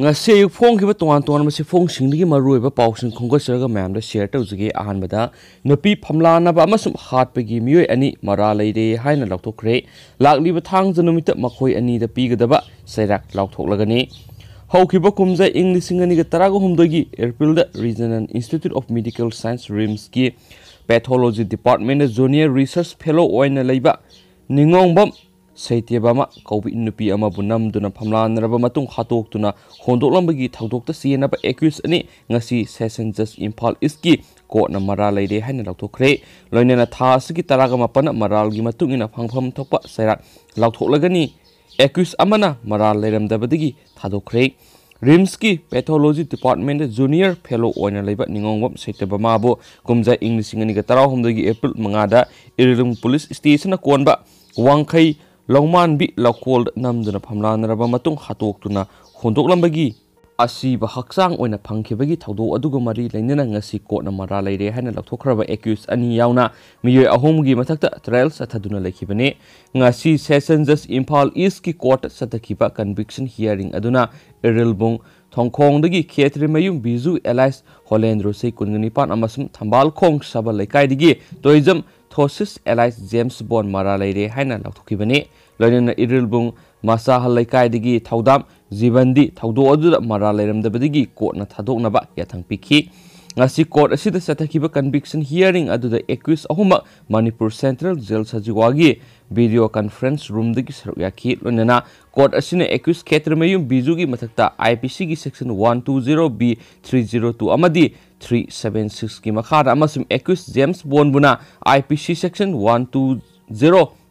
ngasi yuk phong khiba tongan tongan masi phong singdigi marui ba pau sing khongga sirga ma'am da share ta uzugi ahan bada nupi phamla na ba masum hat pe gi miyo ani mara leire haina lakto kre lakli ba thang janumita makhoi ani da pi gada ba sairak lakthok lagani haukiba kumza english singani ga tarago humdogi april da regional institute of medical science rims ki pathology department junior research fellow oina leiba ningongbam Saitia bama kaubi inupi ama bunam duna pamlan raba matung hatuk duna hondok lambagi tautok ta siena ba ekus ani ngasih session just impal iski ko na maral lai de hani lautok kre loina na ta siki taraga matung ina pangpam tokpa sairat lautok lagani ekus amana maral lai ram daba digi tadok kre Rimski Pathology Department Junior Fellow Oina Leba Ningongwam Saitaba Mabo Kumza English Ngani Gatarao Homdagi April Mangada Irilung Police Station Kuanba Wangkai longman bi lokol nam duna phamlan raba matung hatok tuna hundok lambagi asi ba haksang oina phangkhe bagi thodo aduga mari lainena ngasi ko na mara laire haina lokthokra ba accuse ani yauna miyoi ahom gi mathakta trials athaduna lekhibane ngasi sessions judge Imphal East ki court satakhiba conviction hearing aduna Errol Bong ꯊꯣꯡꯈꯣꯡꯗꯒꯤ Khetrimayum Biju Elias ꯍꯣꯂꯦꯟꯗ꯭ꯔꯣꯁꯤ ꯀꯨꯟꯒ ꯅꯤꯄꯥꯟ ꯑꯃꯁꯨꯡ ꯊꯝꯕꯥꯜꯈꯣꯡ ꯁꯕ ꯂꯩꯀꯥꯏꯗꯒꯤ tourism ꯊꯣꯁꯤꯁ Elias James Bong ꯃꯔꯥ ꯂꯩꯔꯦ ꯍꯥꯏꯅ ꯂꯥꯎꯊꯣꯛꯈꯤꯕꯅꯤ ꯂꯣꯏꯅꯅ ꯏꯔꯤꯜꯕꯨꯡ ꯃꯁꯥꯍꯜ ꯂꯩꯀꯥꯏꯗꯒꯤ ꯊꯧꯗꯥꯝ ꯖꯤꯕꯟꯗꯤ ꯊꯧꯗꯣꯛ ꯑꯗꯨꯗ ꯃꯔꯥ ꯂꯩꯔꯝꯗꯕꯗꯒꯤ ꯀꯣꯔꯠꯅ ꯊꯥꯗꯣꯛꯅꯕ ꯌꯥꯊꯪ ꯄꯤꯈꯤ ngasi court asida sathakiba conviction hearing aduda accused ahuma manipur central jail sajiwagi video conference room dagi saruk yakhi lonena court asina accused khetramayum biju gi mathakta ipc gi section 120 b 302 amadi 376 ki makhara amasum accused james bond buna ipc section 120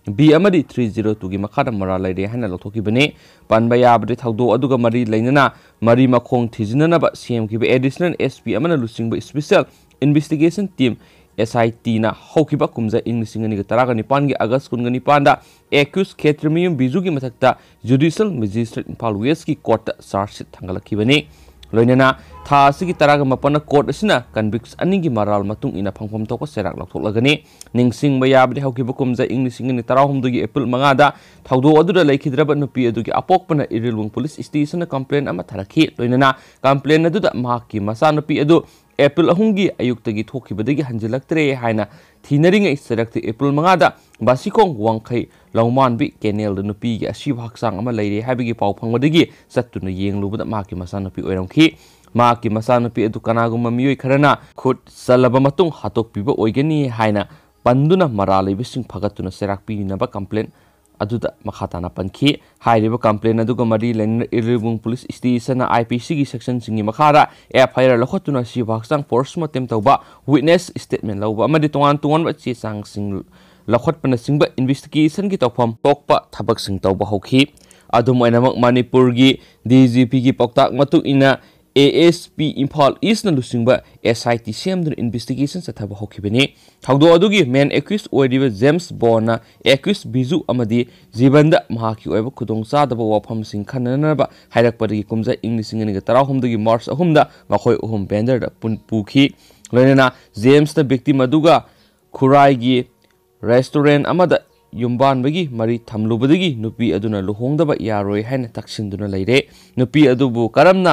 B three zero two की मखाद मरा लेरे है लौटोबने पनब याबदे थौदों मरी लेना मरी मखों थीजनब की एडिशनल एस पी लुचिब special investigation team S I T हौब कुमज इंग तरह निपान की अगस्त कुन निपान खेत्र मयू बीजू की मथक्ता जुडिशल मजिस्ट्रेट इम्फा वेस्ट की कोर्ट चार्जशीट थी ꯂꯣꯏꯅꯅ ꯊꯥ ꯑꯁꯤꯒꯤ ꯇꯔꯥꯒ ꯃꯥꯄꯟꯅ ꯀꯣꯔꯠ ꯑꯁꯤꯅ ꯀꯟꯚꯤꯛꯁ ꯑꯅꯤꯒꯤ ꯃꯔꯥꯜ ꯃꯇꯨꯡ ꯏꯟꯅ ꯐꯪꯐꯝ ꯊꯣꯛꯄ ꯁꯦꯔꯥꯛ ꯂꯧꯊꯣꯛꯂꯒꯅꯤ ꯅꯤꯡꯁꯤꯡꯕ ꯌꯥꯕꯗꯤ ꯍꯧꯈꯤꯕ ꯀꯨꯝꯖꯥ ꯏꯪ ꯂꯤꯁꯤꯡ ꯑꯅꯤ ꯇꯔꯥꯍꯨꯝꯗꯣꯏꯒꯤ ꯑꯦꯄ꯭ꯔꯤꯜ ꯃꯉꯥꯗ ꯊꯧꯗꯣꯛ ꯑꯗꯨꯗ ꯂꯩꯈꯤꯗ꯭ꯔꯕ ꯅꯨꯄꯤ ꯑꯗꯨꯒꯤ ꯑꯄꯣꯛꯄꯅ ꯏꯔꯤꯜꯋꯡ ꯄꯨꯂꯤꯁ ꯁ꯭ꯇꯦꯁꯟꯗ ꯀꯝꯄ꯭ꯂꯦꯟ ꯑꯃ ꯊꯥꯔꯛꯈꯤ ꯂꯣꯏꯅꯅ ꯀꯝꯄ꯭ꯂꯦꯟ ꯑꯗꯨꯗ ꯃꯍꯥꯛꯀꯤ ꯃꯆꯥꯅꯨꯄꯤ ꯑꯗꯨ ꯑꯦꯄ꯭ꯔꯤꯜ ꯑꯍꯨꯝꯒꯤ ꯑꯌꯨꯛꯇꯒꯤ ꯊꯣꯛꯈꯤꯕꯗꯒꯤ ꯍꯟꯖꯤꯜꯂꯛꯇ꯭ꯔꯦ ꯍꯥꯏꯅ ꯊꯤꯅꯔꯤꯉꯩ ꯁꯔꯛꯇ ꯑꯦꯄ꯭ꯔꯤꯜ ꯃꯉꯥꯗ ꯕꯥꯁꯤꯈꯣꯡ ꯋꯥꯡꯈꯩ ꯂꯧꯃꯥꯟꯕꯤ ꯀꯦꯅꯦꯜꯗ ꯅꯨꯄꯤꯒꯤ ꯑꯁꯤꯕ ꯍꯛꯆꯥꯡ ꯑꯃ ꯂꯩꯔꯦ ꯍꯥꯏꯕꯒꯤ ꯄꯥꯎ ꯐꯪꯕꯗꯒꯤ ꯆꯠꯇꯨꯅ ꯌꯦꯡꯂꯨꯕꯗ ꯃꯍꯥꯛꯀꯤ ꯃꯆꯥꯅꯨꯄꯤ ꯑꯣꯏꯔꯝꯈꯤ ꯃꯍꯥꯛꯀꯤ ꯃꯆꯥꯅꯨꯄꯤ ꯑꯗꯨ ꯀꯅꯥꯒꯨꯝꯕ ꯃꯤꯑꯣꯏ ꯈꯔꯅ ꯈꯨꯠ ꯆꯜꯂꯕ ꯃꯇꯨꯡ ꯍꯥꯠꯇꯣꯛꯄꯤꯕ ꯑꯣꯏꯒꯅꯤ ꯍꯥꯏꯅ ꯄꯟꯗꯨꯅ ꯃꯔꯥ ꯂꯩꯕꯁꯤꯡ ꯐꯒꯠꯇꯨꯅ ꯆꯩꯔꯥꯛꯄꯤꯅꯕ ꯀꯝꯄ꯭ꯂꯦꯟ ꯑꯗꯨꯗ ꯃꯈꯥ ꯇꯥꯅ ꯄꯟꯈꯤ ꯍꯥꯏꯔꯤꯕ ꯀꯝꯄ꯭ꯂꯦꯟ ꯑꯗꯨꯒ ꯃꯔꯤ ꯂꯩꯅꯅ ꯏꯔꯤꯕꯨꯡ ꯄꯨꯂꯤꯁ ꯏꯁꯇꯦꯁꯟꯅ ꯑꯥꯏ ꯄꯤ ꯁꯤꯒꯤ ꯁꯦꯛꯁꯟꯁꯤꯡꯒꯤ ꯃꯈꯥꯗ ꯑꯦꯐ ꯑꯥꯏ ꯑꯥꯔ ꯂꯧꯈꯠꯇꯨꯅ ꯁꯤꯕ ꯍꯛꯆꯥꯡ ꯐꯣꯔꯁ ꯃꯇꯦꯡ ꯇꯧꯕ ꯋꯤꯠꯅꯦꯁ ꯁ꯭ꯇꯦꯠꯃꯦꯟ ꯂꯧꯕ ꯑꯃꯗꯤ ꯇꯣꯉꯥꯟ ꯇꯣꯉꯥꯟꯕ ꯆꯦ ꯆꯥꯡꯁꯤꯡ ꯂꯧꯈꯠꯄꯅꯆꯤꯡꯕ ꯏꯟꯚꯦꯁꯇꯤꯒꯦꯁꯟꯒꯤ ꯇꯧꯐꯝ ꯊꯣꯛꯄ ꯊꯕꯛꯁꯤꯡ ꯇꯧꯕ ꯍꯧꯈꯤ ꯑꯗꯨꯝ ꯑꯣꯏꯅꯃꯛ ꯃꯅꯤꯄꯨꯔꯒꯤ ꯗꯤ ꯖꯤ ꯄꯤꯒꯤ ꯄꯥꯎꯇꯥꯛ ꯃꯇꯨꯡ ꯏꯟꯅ ASP Imphal Eastna Lusinba SIT semdun investigation sathaba hokibini thawdo adugi main accused oiriba James Borna accused Biju amadi jibanda mahaki oiba khudong sadaba wafam sing khananaba hairakpari kumja English ngani ga tarahum dugi March ahumda makhoi uhum bender da pun puki lenena James ta victim aduga Khurai restaurant युबानी मरी थम्लुबी लुहोंब यारोह तकसीदे करम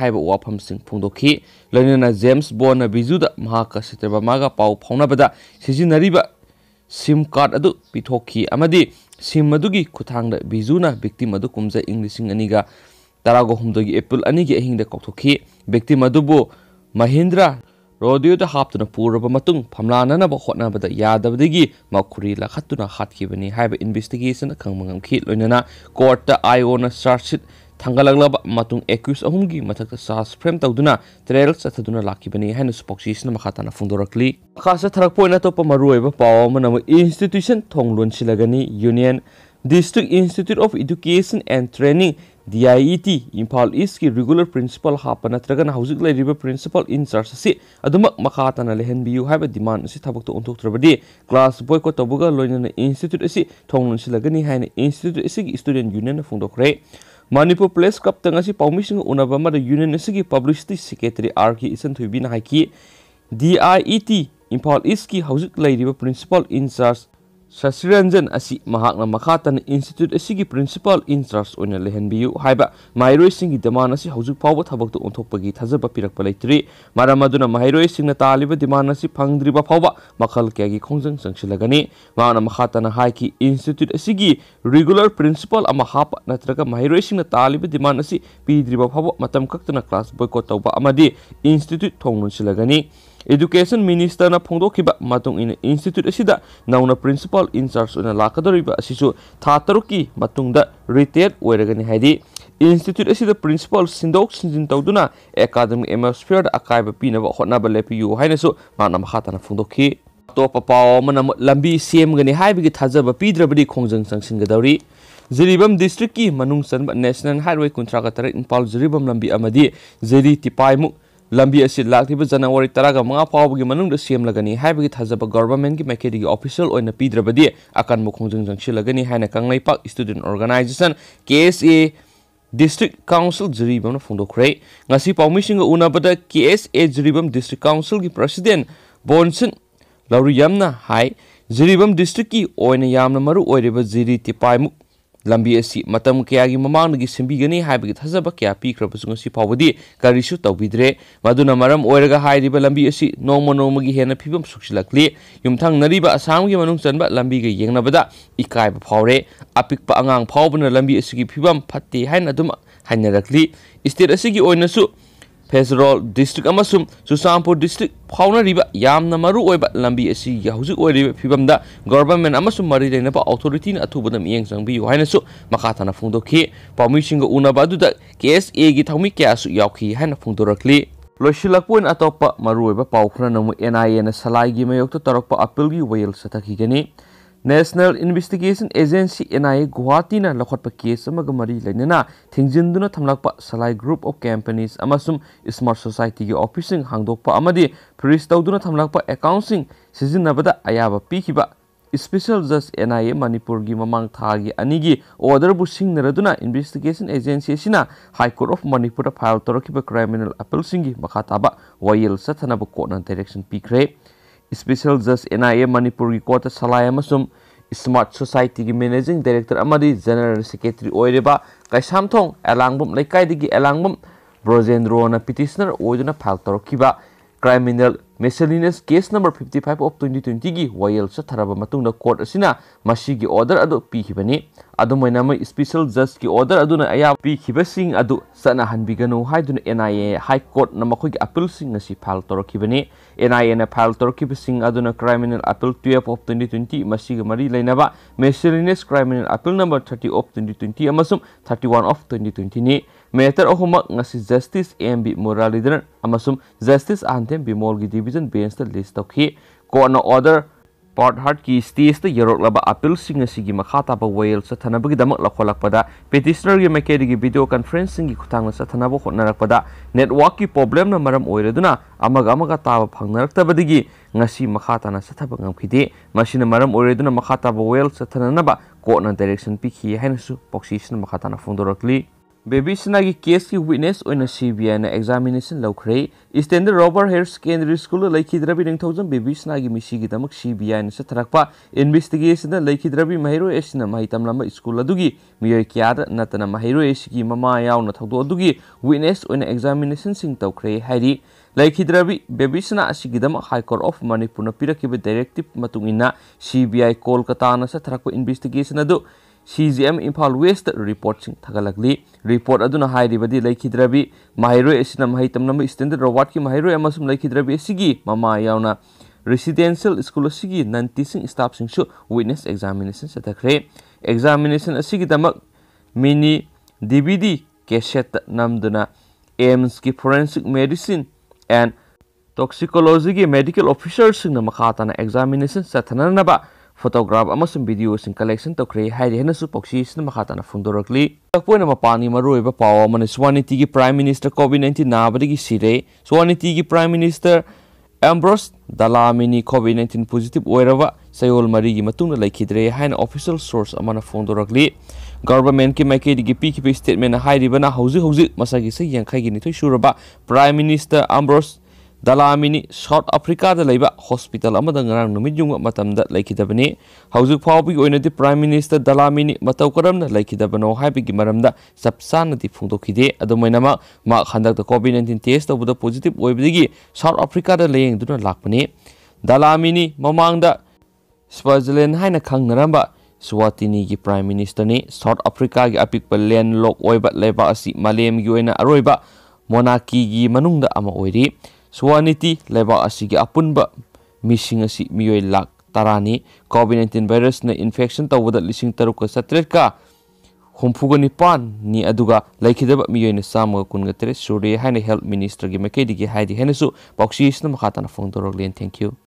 है वफम फोदी लेन James bone बीजूद सेटरबा पा फौनबीम card अदी SIM की खुथांग बीजूना victim कमज इं लिंग तरह हूं एप्रिल अगे अहिंग कौथी विक्टीम महेंद्रा ꯔꯣꯗꯤꯌꯣꯗ ꯍꯥꯞꯇꯨꯅ ꯄꯨꯔꯕ ꯃꯇꯨꯡ ꯐꯝꯂꯥꯟꯅꯅꯕ ꯍꯣꯠꯅꯕꯗ ꯌꯥꯗꯕꯗꯒꯤ ꯃꯈꯨꯔꯤ ꯂꯥꯈꯠꯇꯨꯅ ꯍꯥꯠꯈꯤꯕꯅꯤ ꯍꯥꯏꯕ ꯏꯟꯚꯦꯁꯇꯤꯒꯦꯁꯟꯅ ꯈꯪꯕ ꯉꯝꯈꯤ ꯂꯣꯏꯅꯅ ꯀꯣꯔꯠꯇ ꯑꯥꯏꯑꯣꯅ ꯆꯥꯔꯖꯁꯤꯠ ꯊꯥꯡꯒꯠꯂꯛꯂꯕ ꯃꯇꯨꯡ ꯑꯦꯀ꯭ꯌꯨꯁ ꯑꯍꯨꯝꯒꯤ ꯃꯊꯛꯇ ꯆꯥꯔꯖ ꯐ꯭ꯔꯦꯝ ꯇꯧꯗꯨꯅ ꯇ꯭ꯔꯦꯜ ꯆꯠꯊꯗꯨꯅ ꯂꯥꯛꯈꯤꯕꯅꯤ ꯍꯥꯏꯅꯁꯨ ꯄꯥꯎꯆꯦꯁꯤꯅ ꯃꯈꯥ ꯇꯥꯅ ꯐꯣꯡꯗꯣꯔꯛꯂꯤ ꯃꯈꯥ ꯆꯠꯊꯔꯛꯄ ꯑꯣꯏꯅ ꯑꯇꯣꯞꯄ ꯃꯔꯨꯑꯣꯏꯕ ꯄꯥꯎ ꯑꯃꯅ ꯑꯃꯨꯛ ꯏꯟꯁꯇꯤꯇ꯭ꯌꯨꯁꯟ ꯊꯣꯡ ꯂꯣꯟꯁꯤꯜꯂꯒꯅꯤ union district institute of education and training D I E T Imphal east की रेगुलर प्रिंसीपल हाप नगर प्रिंसीपल इनचार्ज अदाता लेहनु डिमांडी क्लास बोयकोट तब इंस्टिट्यूट अंसीगनी है इंस्टिट्यूट स्टूडेंट यूनियन फोदे मनपुर प्लेस कप तक पाई उन्नब यूनियन पब्लीसीटी सेक्रेटरी आर की इसन थी D I E T Imphal east की इन इनचार्ज ससीरंजन मखातन इंस्टीट्यूट की प्रिंसीपल इन चार्ज होने लेहनबू है मैरोग डिमांड थबक उठोपी थजब पीरपरी मरमान मैरोग तालीब डिमांड फंग्रब मखल क्या की खोज चंशी मखातन है कि इंस्टीट्यूट की रेगुलर प्रिंसीपल हाप नग मैरोग तालीब डिमांड पीद्रब खतना क्लास बोको इंस्टीट्यूट थोंगी एजुकेशन मिनिस्टर फोंदोखिब मतुंग इन इंस्टीट्यूट असिदा नौना प्रिंसिपल इंचार्ज होना लाकदरिब असिसु था तरुकी मतुंग रिटेड ओइरगनि हाइदि इंस्टीट्यूट असिद प्रिंसिपल सिंदोक सिंजिन तौदुना एकाडमिक एटमोस्फियर अकाइब पीनब होनाब लेपियु हाइनसु माना महाताना फोंदोखि अतोप पाव मन लंबी सेमगनि हाइबिगि थाजब पीद्रबदि खोंजंग संसिनगदौरी ꯖꯤꯔꯤꯕꯝ ꯗꯤꯁꯇ꯭ꯔꯤꯛꯀꯤ ꯃꯅꯨꯡ ꯆꯟꯕ ꯅꯦꯁꯅꯦꯜ ꯍꯥꯏꯋꯦ ꯀꯨꯟꯊ꯭ꯔꯥꯒ ꯇꯔꯦꯠ ꯏꯝꯐꯥꯜ ꯖꯤꯔꯤꯕꯝ ꯂꯝꯕꯤ ꯑꯃꯗꯤ ꯖꯦꯔꯤ ꯇꯤꯄꯥꯏꯃꯨꯛ ꯂꯝꯕꯤ ꯑꯁꯤ ꯂꯥꯛꯂꯤꯕ ꯖꯅꯋꯥꯔꯤ ꯇꯔꯥꯒ ꯃꯉꯥ ꯐꯥꯎꯕꯒꯤ ꯃꯅꯨꯡꯗ ꯁꯦꯝꯂꯒꯅꯤ ꯍꯥꯏꯕꯒꯤ ꯊꯥꯖꯕ ꯒꯣꯕꯔꯃꯦꯟꯒꯤ ꯃꯥꯏꯀꯩꯗꯒꯤ ꯑꯣꯐꯤꯁꯤꯌꯦꯜ ꯑꯣꯏꯅ ꯄꯤꯗ꯭ꯔꯕꯗꯤ ꯑꯀꯟꯕ ꯈꯣꯡꯖꯪ ꯆꯪꯁꯤꯜꯂꯒꯅꯤ ꯍꯥꯏꯅ ꯀꯪꯂꯩꯄꯥꯛ student organisation K S A district council ꯖꯤꯔꯤꯕꯝꯅ ꯐꯣꯡꯗꯣꯛꯈ꯭ꯔꯦ ꯉꯁꯤ ꯄꯥꯎꯃꯤꯁꯤꯡꯒ ꯎꯅꯕꯗ ꯀꯦ ꯑꯦꯁ ꯑꯦ ꯖꯤꯔꯤꯕꯝ ꯗꯤꯁꯇ꯭ꯔꯤꯛ ꯀꯥꯎꯟꯁꯤꯜꯒꯤ ꯄ꯭ꯔꯁꯤꯗꯦꯟꯠ ꯕꯣꯟꯁꯤꯟ ꯂꯧꯔꯤꯌꯝꯅ ꯍꯥꯏ ꯖꯤꯔꯤꯕꯝ ꯗꯤꯁꯇ꯭ꯔꯤꯛꯀꯤ ꯑꯣꯏꯅ ꯌꯥꯝꯅ ꯃꯔꯨ ꯑꯣꯏꯔꯤꯕ ꯖꯤꯔꯤ ꯇꯤꯄꯥꯏꯃꯨꯛ लंबी मतम क्या ममांग सिंबीगनी है थजब क्या पीख्रबी कारी तौदे मरम लंबी नौम नौम की हेन फीव सूचल यूथनरीब असाम की मनु चन लंबीद इकाब फावरें अपीप अगर फावन लंबी फीवम फटे है इस्टेट ꯐꯦꯖꯔꯣꯜ ꯗꯤꯁꯇ꯭ꯔꯤꯛ ꯑꯃꯁꯨꯡ ꯆꯨꯔꯆꯥꯟꯄꯨꯔ ꯗꯤꯁꯇ꯭ꯔꯤꯛ ꯐꯥꯎꯅꯔꯤꯕ ꯌꯥꯝꯅ ꯃꯔꯨꯑꯣꯏꯕ ꯂꯝꯕꯤ ꯑꯁꯤꯒꯤ ꯍꯧꯖꯤꯛ ꯑꯣꯏꯔꯤꯕ ꯐꯤꯕꯝꯗ ꯒꯣꯕꯔꯟꯃꯦꯟ ꯑꯃꯁꯨꯡ ꯃꯔꯤ ꯂꯩꯅꯕ ꯑꯣꯊꯣꯔꯤꯇꯤꯅ ꯑꯊꯨꯕꯗ ꯃꯤꯠꯌꯦꯡ ꯆꯪꯕꯤꯌꯨ ꯍꯥꯏꯅꯁꯨ ꯃꯈꯥ ꯇꯥꯅ ꯐꯣꯡꯗꯣꯛꯈꯤ ꯄꯥꯎꯃꯤꯁꯤꯡꯒ ꯎꯅꯕ ꯑꯗꯨꯗ ꯀꯦ ꯑꯦꯁ ꯑꯦꯒꯤ ꯊꯧꯃꯤ ꯀꯌꯥꯁꯨ ꯌꯥꯎꯈꯤ ꯍꯥꯏꯅ ꯐꯣꯡꯗꯣꯔꯛꯂꯤ ꯂꯣꯏꯁꯤꯜꯂꯛꯄ ꯑꯣꯏꯅ ꯑꯇꯣꯞꯄ ꯃꯔꯨꯑꯣꯏꯕ ꯄꯥꯎ ꯈꯔꯅ ꯑꯃꯨꯛ ꯑꯦꯟ ꯑꯥꯏ ꯑꯦꯅ ꯁꯂꯥꯏꯒꯤ ꯃꯥꯌꯣꯛꯇ ꯇꯧꯔꯛꯄ ꯑꯄꯤꯜꯒꯤ ꯋꯥꯌꯦꯜ ꯆꯠꯊꯈꯤꯒꯅꯤ National Investigation Agency N I A Guwahati लौटप केस मरी लेना थीजिन थमलप Salai group of companies smart society की ऑफिस हादप फ्रीज तौर थमलप एकाउंट अयाब पीब स्पेशल जज एन आई ए मनपुर की ममांग था की अनी ऑर्डर सिंगनरदना investigation agency high of Manipur file तौर क्राइमिनल अपील की मखा ताब वयल चथनब कोर्टना डायरेक्शन पीख्रे स्पेशल जज एन आई ए मणिपुर की court Salai smart society managing director general secretary होब कैसामथों एलांगम लेकाय एलांगम ब्रोजेंद्रोन पिटिशनर फाइल तौर criminal miscellaneous case number fifty five of twenty ꯇ꯭ꯋꯦꯟꯇꯤꯒꯤ ꯋꯥꯌꯦꯜ ꯆꯠꯊꯔꯕ ꯃꯇꯨꯡꯗ ꯀꯣꯔꯠ ꯑꯁꯤꯅ ꯃꯁꯤꯒꯤ ꯑꯣꯔꯗꯔ ꯑꯗꯨ ꯄꯤꯈꯤꯕꯅꯤ ꯑꯗꯨꯝ ꯑꯣꯏꯅꯃꯛ ꯏꯁꯄꯤꯁꯦꯜ ꯖꯁꯀꯤ ꯑꯣꯔꯗꯔ ꯑꯗꯨꯅ ꯑꯌꯥꯕ ꯄꯤꯈꯤꯕꯁꯤꯡ ꯑꯗꯨ ꯆꯠꯅꯍꯟꯕꯤꯒꯅꯨ ꯍꯥꯏꯗꯨꯅ ꯑꯦꯟ ꯑꯥꯏ ꯑꯦ ꯍꯥꯏ ꯀꯣꯔꯠꯅ ꯃꯈꯣꯏꯒꯤ ꯑꯄꯤꯜꯁꯤꯡ ꯑꯁꯤ ꯐꯥꯏꯜ ꯇꯧꯔꯛꯈꯤꯕꯅꯤ ꯑꯦꯟ ꯑꯥꯏ ꯑꯦꯅ ꯐꯥꯏꯜ ꯇꯧꯔꯛꯈꯤꯕꯁꯤꯡ ꯑꯗꯨꯅ ꯀ꯭ꯔꯥꯏꯃꯤꯅꯦꯜ ꯑꯄꯤꯜ ꯇꯨꯌꯦꯜꯐ ꯑꯣꯐ ꯇ꯭ꯋꯦꯟꯇꯤ ꯇ꯭ꯋꯦꯟꯇꯤ ꯃꯁꯤꯒ ꯃꯔꯤ ꯂꯩꯅꯕ miscellaneous criminal appeal number thirty of twenty twenty ꯑꯃꯁꯨꯡ ꯊꯥꯔꯇꯤ ꯋꯥꯟ ꯑꯣꯐ ꯇ꯭ꯋꯦꯟꯇꯤ ꯇ꯭ꯋꯦꯟꯇꯤꯅꯤ मेटर अहम justice M B Muralidharan justice Ahanthem Bimol की डिवीजन बेंच लिस तौर कोर्ट ने ऑर्डर पार्ट हार्ट की स्टेज यौरब अपील ताब वेल सथनबद पेटिशनर की मकेर की वीडियो कन्फ्रेंस खुदांग सथनब हटनरप नेटवर्क की पोब्लम ताब फनरबी मखाता सथब गमे मरम ताब वेल सथनब कोर्टना डेरेक्शन पीखी है पोसी फोदी बेबीसनागी केस की विटनेस ओइन सीबीआईना एग्जामिनेशन लौखरे standard Robertson higher secondary school लेखिद्रबी निथौजन बेबीसनागी मिसीगीदमक सीबीआईना सथरकपा इन्वेस्टिगेशन लेखिद्रबी महरो एसिना मही तमलम स्कूल अदुगी मियोय नतना महरो ममा यावना थौदो विटनेस एग्जामिनेशन सिंग लेखिद्रबी बेबीसना असिगीदमक हाई कोर्ट ऑफ मणिपुर पिरकिबे डायरेक्टिव सीबीआई कोलकाता सथरकपा इन्वेस्टिगेशन अदु C J M Imphal west ꯔꯤꯄꯣꯔꯠꯁꯤꯡ ꯊꯥꯒꯠꯂꯛꯂꯤ ꯔꯤꯄꯣꯔꯠ ꯑꯗꯨꯅ ꯍꯥꯏꯔꯤꯕꯗꯤ ꯂꯩꯈꯤꯗ꯭ꯔꯕꯤ ꯃꯍꯩꯔꯣꯏ ꯑꯁꯤꯅ ꯃꯍꯩ ꯇꯝꯅꯕ ꯏꯁꯇꯦꯟꯗꯔꯠ ꯔꯣꯋꯥꯔꯠꯀꯤ ꯃꯍꯩꯔꯣꯏ ꯑꯃꯁꯨꯡ ꯂꯩꯈꯤꯗ꯭ꯔꯕꯤ ꯑꯁꯤꯒꯤ ꯃꯃꯥ ꯌꯥꯎꯅ ꯔꯦꯁꯤꯗꯦꯟꯁꯤꯌꯦꯜ ꯁ꯭ꯀꯨꯜ ꯑꯁꯤꯒꯤ ꯅꯟ ꯇꯤꯆꯤꯡ ꯁ꯭ꯇꯥꯐꯁꯤꯡꯁꯨ ꯋꯤꯠꯅꯦꯁ ꯑꯦꯛꯖꯥꯃꯤꯅꯦꯁꯟ ꯆꯠꯊꯈ꯭ꯔꯦ ꯑꯦꯛꯖꯥꯃꯤꯅꯦꯁꯟ ꯑꯁꯤꯒꯤꯗꯃꯛ ꯃꯤꯅꯤ ꯗꯤ ꯕꯤ ꯗꯤ ꯀꯦꯁꯦꯠꯇ ꯅꯝꯗꯨꯅ ꯑꯦꯝꯁꯀꯤ ꯐꯣꯔꯦꯟꯁꯤꯛ ꯃꯦꯗꯤꯁꯤꯟ ꯑꯦꯟ ꯇꯣꯛꯁꯤꯀꯣꯂꯣꯖꯤꯒꯤ ꯃꯦꯗꯤꯀꯦꯜ ꯑꯣꯐꯤꯁꯔꯁꯤꯡꯅ ꯃꯈꯥ ꯇꯥꯅ ꯑꯦꯛꯖꯥꯃꯤꯅꯦꯁꯟ ꯆꯠꯊꯅꯅꯕ photograph amasum video sing collection to kre hai re hnasu pakshi sin ma khata na fundorakli takpoina mapani maroi ba paw man swaniti gi prime minister covid 19 na bari gi sire swaniti gi prime minister Ambrose Dalamini covid 19 positive oiraba sayol mari gi matungna laikidre haina official source amana fondorakli government ki maike gi piki statement hairi bana hauji hauji masagi se yankhai gi ni thoi suraba prime minister Ambrose ꯗꯂꯥꯃꯤꯅꯤ south ꯑꯐ꯭ꯔꯤꯀꯥꯗ ꯂꯩꯕ hospital ꯑꯃꯗ ꯉꯔꯥꯡ ꯅꯨꯃꯤꯠ ꯌꯨꯡꯕ ꯃꯇꯝꯗ ꯂꯩꯈꯤꯗꯕꯅꯤ ꯍꯧꯖꯤꯛ ꯐꯥꯎꯕꯒꯤ ꯑꯣꯏꯅꯗꯤ ꯄ꯭ꯔꯥꯏꯝ ꯃꯤꯅꯤꯁꯇꯔ ꯗꯂꯥꯃꯤꯅꯤ ꯃꯇꯧ ꯀꯔꯝꯅ ꯂꯩꯈꯤꯗꯕꯅꯣ ꯍꯥꯏꯕꯒꯤ ꯃꯔꯝꯗ ꯆꯞ ꯆꯥꯅꯗꯤ ꯐꯣꯡꯗꯣꯛꯈꯤꯗꯦ ꯑꯗꯨꯃꯥꯏꯅꯃꯛ ꯃꯥ ꯍꯟꯗꯛꯇ ꯀꯣꯚꯤꯗ ꯅꯥꯏꯟꯇꯤꯟ ꯇꯦꯁ ꯇꯧꯕꯗ ꯄꯣꯖꯤꯇꯤꯕ ꯑꯣꯏꯕꯗꯒꯤ ꯁꯥꯎꯠ ꯑꯐ꯭ꯔꯤꯀꯥꯗ ꯂꯥꯌꯦꯡꯗꯨꯅ ꯂꯥꯛꯄꯅꯤ ꯗꯂꯥꯃꯤꯅꯤ ꯃꯃꯥꯡꯗ ꯁ꯭ꯋꯥꯖꯤꯂꯦꯟ ꯍꯥꯏꯅ ꯈꯪꯅꯔꯝꯕ ꯁ꯭ꯋꯥꯇꯤꯅꯤꯒꯤ ꯄ꯭ꯔꯥꯏꯝ ꯃꯤꯅꯤꯁꯇꯔꯅꯤ ꯁꯥꯎꯠ ꯑꯐ꯭ꯔꯤꯀꯥꯒꯤ ꯑꯄꯤꯛꯄ ꯂꯦꯟꯂꯣꯛ ꯑꯣꯏꯕ ꯂꯩꯕꯥꯛ ꯑꯁꯤ ꯃꯥꯂꯦꯝꯒꯤ ꯑꯣꯏꯅ ꯑꯔꯣꯏꯕ ꯃꯣꯅꯥꯀꯤꯒꯤ ꯃꯅꯨꯡꯗ ꯑꯃ ꯑꯣꯏꯔꯤ suwaniti leba asigi apunba mising asi miyoi lak tarani covid-19 virus na infection tawada lising taruk ka satret ka humfuga ni aduga laikidaba miyoi na samga ga tere suri haina health minister gi di gi haidi henasu boxi isna na phone dorog thank you